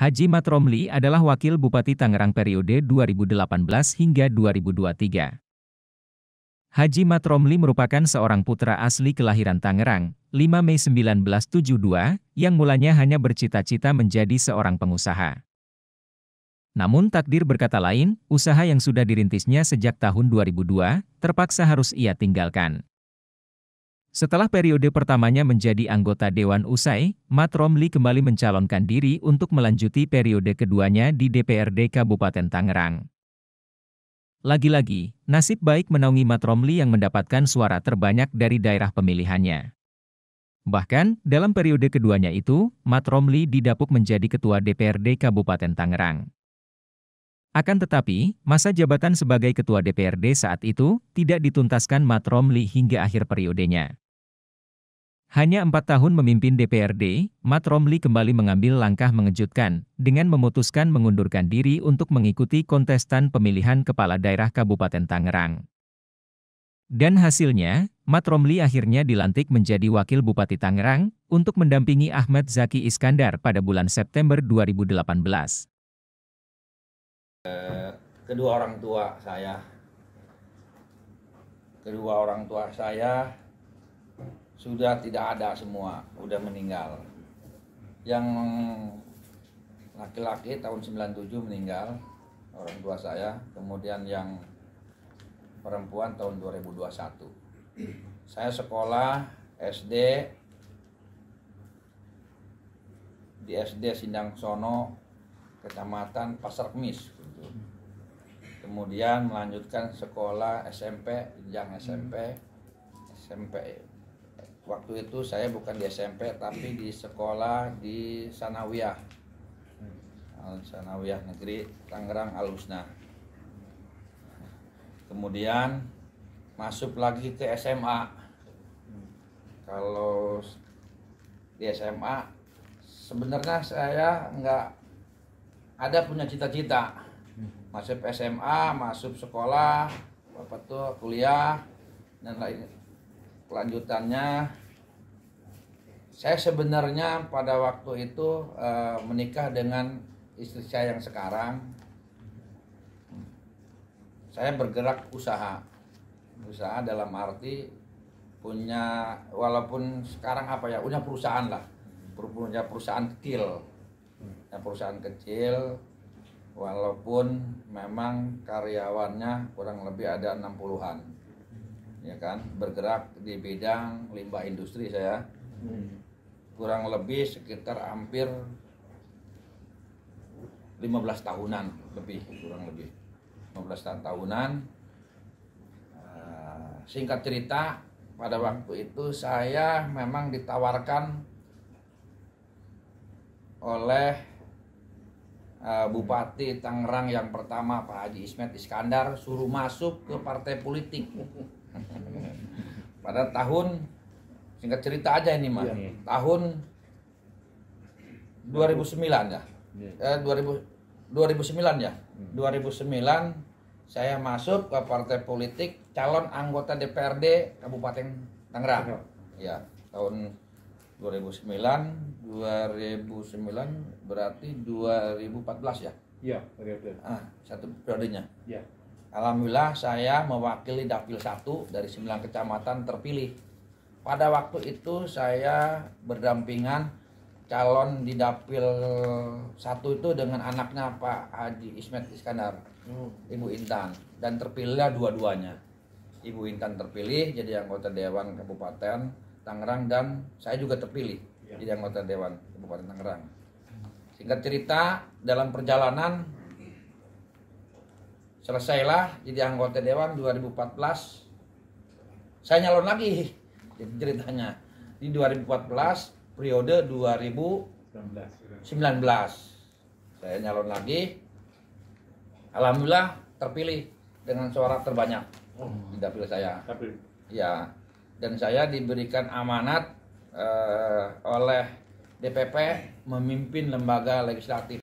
Haji Mat Romli adalah Wakil Bupati Tangerang periode 2018 hingga 2023. Haji Mat Romli merupakan seorang putra asli kelahiran Tangerang, 5 Mei 1972, yang mulanya hanya bercita-cita menjadi seorang pengusaha. Namun takdir berkata lain, usaha yang sudah dirintisnya sejak tahun 2002, terpaksa harus ia tinggalkan. Setelah periode pertamanya menjadi anggota Dewan usai, Matt Romli kembali mencalonkan diri untuk melanjuti periode keduanya di DPRD Kabupaten Tangerang. Lagi-lagi, nasib baik menaungi Matt Romli yang mendapatkan suara terbanyak dari daerah pemilihannya. Bahkan, dalam periode keduanya itu, Matt Romli didapuk menjadi Ketua DPRD Kabupaten Tangerang. Akan tetapi, masa jabatan sebagai Ketua DPRD saat itu tidak dituntaskan Matt Romli hingga akhir periodenya. Hanya empat tahun memimpin DPRD, Matt Romley kembali mengambil langkah mengejutkan dengan memutuskan mengundurkan diri untuk mengikuti kontestan pemilihan kepala daerah Kabupaten Tangerang. Dan hasilnya, Matt Romley akhirnya dilantik menjadi wakil Bupati Tangerang untuk mendampingi Ahmad Zaki Iskandar pada bulan September 2018. Eh, kedua orang tua saya, kedua orang tua saya sudah tidak ada semua, sudah meninggal. Yang laki-laki tahun 97 meninggal, orang tua saya, kemudian yang perempuan tahun 2021. Saya sekolah SD di SD Sindang Sono, Kecamatan Pasar Kemis. Kemudian melanjutkan sekolah SMP, jenjang SMP, SMP e waktu itu saya bukan di SMP tapi di sekolah di Sanawiyah hmm, Sanawiyah Negeri Tangerang Al kemudian masuk lagi ke SMA kalau di SMA sebenarnya saya nggak ada punya cita-cita masuk SMA masuk sekolah apa tuh kuliah dan lain kelanjutannya saya sebenarnya pada waktu itu e, menikah dengan istri saya yang sekarang saya bergerak usaha usaha dalam arti punya walaupun sekarang apa ya punya perusahaan lah punya perusahaan kecil punya perusahaan kecil walaupun memang karyawannya kurang lebih ada 60-an ya kan bergerak di bidang limbah industri saya hmm. kurang lebih sekitar hampir 15 tahunan lebih kurang lebih 15 tahunan eh, singkat cerita pada hmm. waktu itu saya memang ditawarkan oleh eh, Bupati Tangerang yang pertama Pak Haji Ismet Iskandar suruh masuk ke partai politik Pada tahun singkat cerita aja ini mah. Iya. Iya. Ya. Tahun iya. eh, 2009 ya. Eh 2000 2009 ya. 2009 saya masuk ke partai politik calon anggota DPRD Kabupaten Tangerang. Ya, tahun 2009 2009 berarti 2014 ya? Iya, periode. Ah, satu periodenya. Iya. Alhamdulillah saya mewakili Dapil 1 dari 9 kecamatan terpilih. Pada waktu itu saya berdampingan calon di Dapil 1 itu dengan anaknya Pak Haji Ismet Iskandar, hmm. Ibu Intan. Dan terpilihlah dua-duanya. Ibu Intan terpilih jadi anggota Dewan Kabupaten Tangerang dan saya juga terpilih ya. jadi anggota Dewan Kabupaten Tangerang. Singkat cerita, dalam perjalanan selesailah jadi anggota dewan 2014 saya nyalon lagi jadi ceritanya di 2014 periode 2019 saya nyalon lagi alhamdulillah terpilih dengan suara terbanyak oh. di dapil saya ya dan saya diberikan amanat eh, oleh DPP memimpin lembaga legislatif